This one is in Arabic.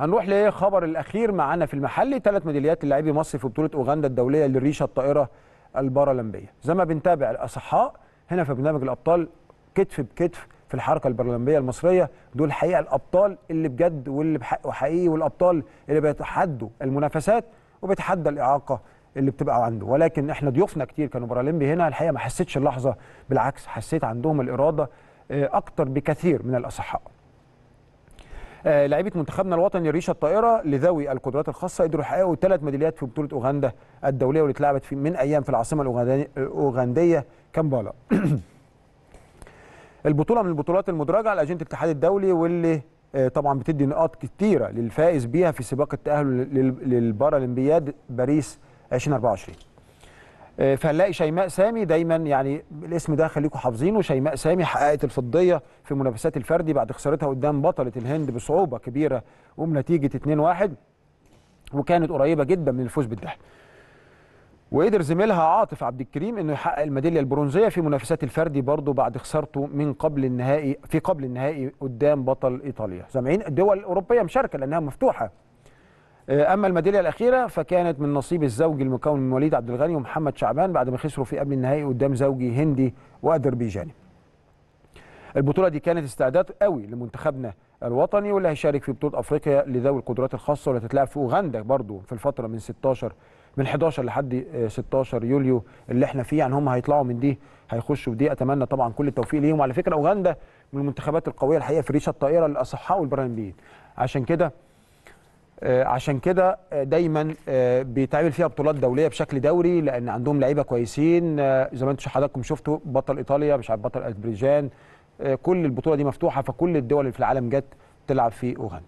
هنروح لخبر الاخير معانا في المحلي ثلاث ميداليات للاعبي مصر في بطوله اوغندا الدوليه للريشه الطائره البارالمبيه زي ما بنتابع الاصحاء هنا في برنامج الابطال كتف بكتف في الحركه البارالمبيه المصريه دول حقيقه الابطال اللي بجد واللي بحق وحقيقي والابطال اللي بيتحدوا المنافسات وبيتحدى الاعاقه اللي بتبقى عنده ولكن احنا ضيوفنا كتير كانوا بارالمبي هنا الحقيقه ما حسيتش اللحظه بالعكس حسيت عندهم الاراده آه، اكتر بكثير من الاصحاء آه، لعيبه منتخبنا الوطني ريشه الطائره لذوي القدرات الخاصه قدروا يحققوا ثلاث ميداليات في بطوله اوغندا الدوليه واللي اتلعبت في من ايام في العاصمه الاوغنديه كامبالا البطوله من البطولات المدرجه على اجنده الاتحاد الدولي واللي آه، طبعا بتدي نقاط كتيره للفائز بيها في سباق التاهل للبارالمبياد باريس 2024 آه، فنلاقي شيماء سامي دايما يعني الاسم ده خليكم حافظينه شيماء سامي حققت الفضيه في منافسات الفردي بعد خسارتها قدام بطله الهند بصعوبه كبيره وبنتيجه 2-1 وكانت قريبه جدا من الفوز بالذهب. وقدر زميلها عاطف عبد الكريم انه يحقق الميداليه البرونزيه في منافسات الفردي برضه بعد خسارته من قبل النهائي في قبل النهائي قدام بطل ايطاليا. سامعين الدول الاوروبيه مشاركه لانها مفتوحه آه، اما الميداليه الاخيره فكانت من نصيب الزوج المكون من وليد عبد الغني ومحمد شعبان بعد ما خسروا في قبل النهائي قدام زوجي هندي واذربيجاني البطوله دي كانت استعداد قوي لمنتخبنا الوطني واللي هيشارك في بطوله افريقيا لذوي القدرات الخاصه واللي هتتلعب في اوغندا برضو في الفتره من 16 من 11 لحد 16 آه، يوليو اللي احنا فيه يعني هم هيطلعوا من دي هيخشوا دي اتمنى طبعا كل التوفيق ليهم وعلى فكره اوغندا من المنتخبات القويه الحقيقه في ريشه الطائره للاصحاء والبرامبيين عشان كده آه، عشان كده آه، دايما آه، بيتعمل فيها بطولات دوليه بشكل دوري لان عندهم لعيبه كويسين زي ما انتم حضراتكم شفتوا بطل ايطاليا مش عارف بطل اذربيجان كل البطوله دي مفتوحه فكل الدول اللي في العالم جت تلعب في اوغندا